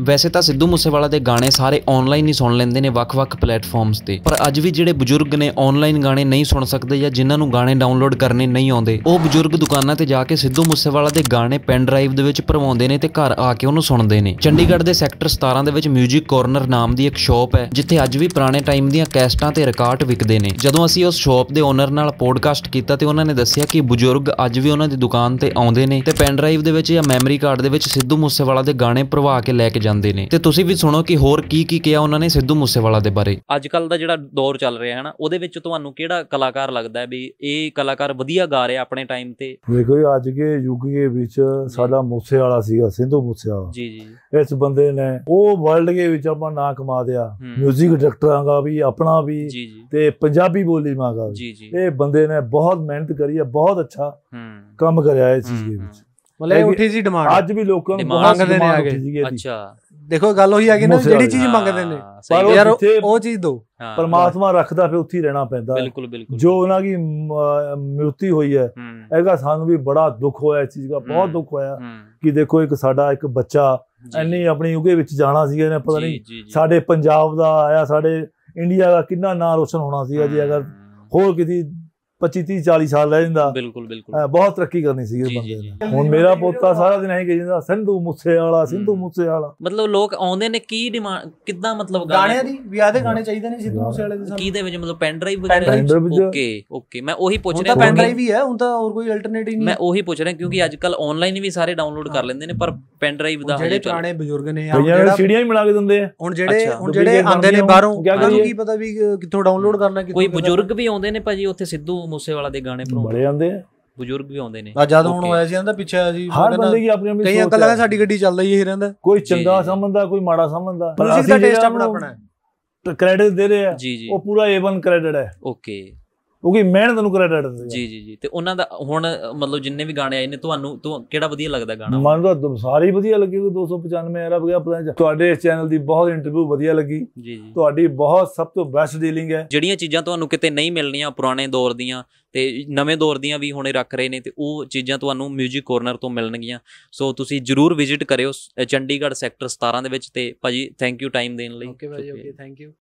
ਵੈਸੇ ਤਾਂ ਸਿੱਧੂ ਮੂਸੇਵਾਲਾ ਦੇ ਗਾਣੇ ਸਾਰੇ ਆਨਲਾਈਨ ਹੀ ਸੁਣ ਲੈਂਦੇ ਨੇ ਵੱਖ-ਵੱਖ ਪਲੇਟਫਾਰਮਸ ਤੇ ਪਰ ਅੱਜ ਵੀ ਜਿਹੜੇ ਬਜ਼ੁਰਗ ਨੇ ਆਨਲਾਈਨ ਗਾਣੇ ਨਹੀਂ ਸੁਣ ਸਕਦੇ ਜਾਂ ਜਿਨ੍ਹਾਂ ਨੂੰ ਗਾਣੇ ਡਾਊਨਲੋਡ ਕਰਨੇ ਨਹੀਂ ਆਉਂਦੇ ਉਹ ਬਜ਼ੁਰਗ ਦੁਕਾਨਾਂ ਤੇ ਜਾ ਕੇ ਸਿੱਧੂ ਮੂਸੇਵਾਲਾ ਦੇ ਗਾਣੇ ਪੈਨ ਡਰਾਈਵ ਦੇ ਵਿੱਚ ਭਰਵਾਉਂਦੇ ਨੇ ਤੇ ਘਰ ਆ ਕੇ ਉਹਨੂੰ ਸੁਣਦੇ ਨੇ ਚੰਡੀਗੜ੍ਹ ਦੇ ਸੈਕਟਰ 17 ਦੇ ਵਿੱਚ 뮤직 ਕਾਰਨਰ ਨਾਮ ਦੀ ਇੱਕ ਸ਼ਾਪ ਹੈ ਜਿੱਥੇ ਅੱਜ ਵੀ ਪੁਰਾਣੇ ਟਾਈਮ ਦੀਆਂ ਕੈਸਟਾਂ ਤੇ ਰਿਕਾਰਡ ਵਿਕਦੇ ਨੇ ਜਦੋਂ ਅਸੀਂ ਉਸ ਸ਼ਾਪ ਦੇ ਓਨਰ ਨਾਲ ਪੋਡਕਾਸਟ ਕੀਤਾ ਤੇ ਉਹਨਾਂ ਨੇ ਦੱਸਿਆ ਕਿ ਬਜ਼ੁਰਗ ਅੱਜ ਵੀ ਉਹਨਾਂ ਦੀ ਦੁਕਾਨ ਤੇ ਆਉਂਦੇ ਨੇ ਤੇ ਪੈਨ ਡਰਾਈਵ ਦੇ ਵਿੱਚ ਜਾਂ ਮੈਮਰੀ ਕਾਰਡ ਦੇ ਵਿੱਚ ਸਿੱਧੂ ਮੂਸੇਵਾਲਾ ਦੇ ਗਾਣੇ ਭਰਵਾ ਕੇ ਲੈ ਕੇ ਜਾਂਦੇ ਨੇ ਤੇ ਤੁਸੀਂ ਵੀ ਸੁਣੋ ਕਿ ਹੋਰ ਕੀ ਕੀ ਕਿਹਾ ਉਹਨਾਂ ਨੇ ਸਿੱਧੂ ਮੂਸੇਵਾਲਾ ਦੇ ਬਾਰੇ ਅੱਜ ਕੱਲ ਦਾ ਜਿਹੜਾ ਦੌਰ ਚੱਲ ਰਿਹਾ ਹੈ ਨਾ ਉਹਦੇ ਵਿੱਚ ਤੁਹਾਨੂੰ ਕਿਹੜਾ ਕਲਾਕਾਰ ਲੱਗਦਾ ਹੈ ਵੀ ਇਹ ਕਲਾਕਾਰ ਵਧੀਆ ਗਾ ਰਿਹਾ ਆਪਣੇ ਟਾਈਮ ਤੇ ਦੇਖੋ ਜੀ ਅੱਜ ਦੇ ਯੁੱਗ ਦੇ ਵਿੱਚ ਸਾਡਾ ਮੂਸੇਵਾਲਾ ਸੀਗਾ ਸਿੱਧੂ ਮੂਸੇਵਾਲਾ ਜੀ ਜੀ ਇਸ ਬੰਦੇ ਨੇ ਉਹ ਵਰਲਡ ਦੇ ਵਿੱਚ ਆਪਾਂ ਨਾਂ ਕਮਾ ਦਿਆ 뮤직 ਡਾਇਰੈਕਟਰਾਂ ਦਾ ਵੀ ਆਪਣਾ ਵੀ ਤੇ ਪੰਜਾਬੀ ਬੋਲੀ ਮਾਂ ਦਾ ਵੀ ਇਹ ਬੰਦੇ ਨੇ ਬਹੁਤ ਮਿਹਨਤ ਕਰੀ ਹੈ ਬਹੁਤ ਅੱਛਾ ਕੰਮ ਕਰਿਆ ਇਸ ਚੀਜ਼ ਦੇ ਵਿੱਚ ਮਤਲਬ ਉੱਠੀ ਸੀ ਡਿਮਾਂਡ ਅੱਜ ਵੀ ਲੋਕਾਂ ਨੂੰ ਮੰਗਦੇ ਨੇ ਆਗੇ ਅੱਛਾ ਦੇਖੋ ਗੱਲ ਉਹੀ ਆ ਕਿ ਨਾ ਜਿਹੜੀ ਚੀਜ਼ ਮੰਗਦੇ ਨੇ ਪਰ ਯਾਰ ਉਹ ਚੀਜ਼ ਦੋ ਪਰਮਾਤਮਾ ਰੱਖਦਾ ਫਿਰ ਉੱਥੇ ਰਹਿਣਾ ਪੈਂਦਾ ਬਿਲਕੁਲ ਬਿਲਕੁਲ ਜੋ ਉਹਨਾਂ ਦੀ ਮਰਤੀ ਹੋਈ ਹੈ ਇਹਦਾ ਸਾਨੂੰ ਵੀ ਬੜਾ ਦੁੱਖ ਹੋਇਆ ਇਸ ਚੀਜ਼ ਦਾ ਬਹੁਤ ਦੁੱਖ ਹੋਇਆ ਕਿ ਦੇਖੋ ਇੱਕ ਸਾਡਾ ਇੱਕ ਬੱਚਾ ਐਨੀ ਆਪਣੀ ਉਗੇ ਵਿੱਚ ਜਾਣਾ ਸੀ ਇਹਨੇ ਪਤਾ ਨਹੀਂ ਸਾਡੇ ਪੰਜਾਬ ਦਾ ਆਇਆ ਸਾਡੇ ਇੰਡੀਆ ਦਾ ਕਿੰਨਾ ਨਾਂ ਰੋਸ਼ਨ ਹੋਣਾ ਸੀ ਜੇ ਅਗਰ ਹੋਰ ਕਿਸੇ 25 30 40 ਸਾਲ ਲੈ ਜਾਂਦਾ ਬਿਲਕੁਲ ਬਿਲਕੁਲ ਬਹੁਤ ਤਰੱਕੀ ਕਰਨੀ ਸੀ ਇਸ ਬੰਦੇ ਨੇ ਹੁਣ ਮੇਰਾ ਪੋਤਾ ਸਾਰਾ ਦਿਨ ਐਂ ਕਹਿੰਦਾ ਸਿੰਧੂ ਮੁੱਸੇ ਵਾਲਾ ਸਿੰਧੂ ਮੁੱਸੇ ਵਾਲਾ ਮਤਲਬ ਲੋਕ ਆਉਂਦੇ ਨੇ ਕੀ ਡਿਮਾਂਡ ਕਿੱਦਾਂ ਮਤਲਬ ਗਾਣਿਆਂ ਦੀ ਵਿਆਹ ਦੇ ਗਾਣੇ ਚਾਹੀਦੇ ਨੇ ਸਿੱਧੂ ਮੁੱਸੇ ਵਾਲੇ ਦੇ ਸਾਹਮਣੇ ਕੀ ਦੇ ਵਿੱਚ ਮਤਲਬ ਪੈਨ ਡਰਾਈਵ ਵਗੈਰਾ ਓਕੇ ਓਕੇ ਮੈਂ ਉਹੀ ਪੁੱਛ ਰਿਹਾ ਪੈਨ ਡਰਾਈਵ ਹੀ ਹੈ ਹੁਣ ਤਾਂ ਹੋਰ ਕੋਈ ਅਲਟਰਨੇਟਿਵ ਨਹੀਂ ਮੈਂ ਉਹੀ ਪੁੱਛ ਰਿਹਾ ਕਿਉਂਕਿ ਅੱਜ ਕੱਲ ਆਨਲਾਈਨ ਵੀ ਸਾਰੇ ਡਾਊਨਲੋਡ ਕਰ ਲੈਂਦੇ ਨੇ ਪਰ ਪੈਨ ਡਰਾਈਵ ਦਾ ਜਿਹੜੇ ਪੁਰਾਣੇ ਬਜ਼ੁਰਗ ਨੇ ਆ ਜਿਹੜਾ ਸੀੜੀਆਂ ਹੀ ਮਿਲਾ ਕੇ ਦਿੰਦੇ ਆ ਹੁਣ ਜਿਹੜੇ ਹੁਣ ਜਿਹੜੇ ਆਂਦੇ ਨੇ ਬਾਹਰੋਂ ਉਹਨਾਂ ਕੀ ਪਤਾ ਵੀ ਕਿੱਥੋਂ ਡਾਊਨਲੋਡ ਕਰਨਾ ਕਿੱਥੋਂ ਕੋਈ ਬਜ਼ੁਰਗ ਵੀ ਆਉਂਦੇ ਨੇ ਭਾਜੀ ਉੱਥੇ ਸਿੱਧੂ ਮੂਸੇਵਾਲਾ ਦੇ ਗਾਣੇ ਪਰੋਂ ਬੜੇ ਆਂਦੇ ਆ ਬਜ਼ੁਰਗ ਵੀ ਆਉਂਦੇ ਨੇ ਆ ਜਦ ਹੁਣ ਆਇਆ ਸੀ ਇਹਦਾ ਪਿੱਛੇ ਆਇਆ ਸੀ ਹਰ ਬੰਦੇ ਦੀ ਆਪਣੀ ਆਪਣੀ ਕਈ ਅੰਕਲ ਲਗਾ ਸਾਡੀ ਗੱਡੀ ਚੱਲਦਾ ਹੀ ਇਹ ਰਹਿੰਦਾ ਕੋਈ ਚੰਗਾ ਸਮਝਦਾ ਕੋਈ ਮਾੜਾ ਸਮਝਦਾ ਮਿਊਜ਼ਿਕ ਦਾ ਟੇਸਟ ਆਪਣਾ ਆਪਣਾ ਕ੍ਰੈਡਿਟ ਦੇ ਰਹੇ ਆ ਉਹ ਪੂਰਾ A1 ਕ੍ਰੈਡਿਟ ਹੈ ਓਕੇ ਕਿਉਂਕਿ ਮਿਹਨਤ ਨੂੰ ਕ੍ਰੈਡਿਟ ਦਿੰਦੇ ਜੀ ਜੀ ਜੀ ਤੇ ਉਹਨਾਂ ਦਾ ਹੁਣ ਮਤਲਬ ਜਿੰਨੇ ਵੀ ਗਾਣੇ ਆਏ ਨੇ ਤੁਹਾਨੂੰ ਤੋਂ ਕਿਹੜਾ ਵਧੀਆ ਲੱਗਦਾ ਗਾਣਾ ਮੈਨੂੰ ਤਾਂ ਸਾਰੇ ਵਧੀਆ ਲੱਗੇ 295 ਅਰਬ ਗਿਆ ਪਤਾ ਤੁਹਾਡੇ ਇਸ ਚੈਨਲ ਦੀ ਬਹੁਤ ਇੰਟਰਵਿਊ ਵਧੀਆ ਲੱਗੀ ਜੀ ਜੀ ਤੁਹਾਡੀ ਬਹੁਤ ਸਭ ਤੋਂ ਬੈਸਟ ਡੀਲਿੰਗ ਹੈ ਜਿਹੜੀਆਂ ਚੀਜ਼ਾਂ ਤੁਹਾਨੂੰ ਕਿਤੇ ਨਹੀਂ ਮਿਲਣੀਆਂ ਪੁਰਾਣੇ ਦੌਰ ਦੀਆਂ ਤੇ ਨਵੇਂ ਦੌਰ ਦੀਆਂ ਵੀ ਹੁਣੇ ਰੱਖ ਰਹੇ ਨੇ ਤੇ ਉਹ ਚੀਜ਼ਾਂ ਤੁਹਾਨੂੰ 뮤직 ਕੋਰਨਰ ਤੋਂ ਮਿਲਣਗੀਆਂ ਸੋ ਤੁਸੀਂ ਜਰੂਰ ਵਿਜ਼ਿਟ ਕਰਿਓ ਚੰਡੀਗੜ੍ਹ ਸੈਕਟਰ 17 ਦੇ ਵਿੱਚ ਤੇ ਭਾਜੀ ਥੈਂਕ ਯੂ ਟਾਈਮ ਦੇਣ ਲਈ ਓਕੇ ਭਾਜੀ ਓਕੇ ਥੈਂਕ ਯੂ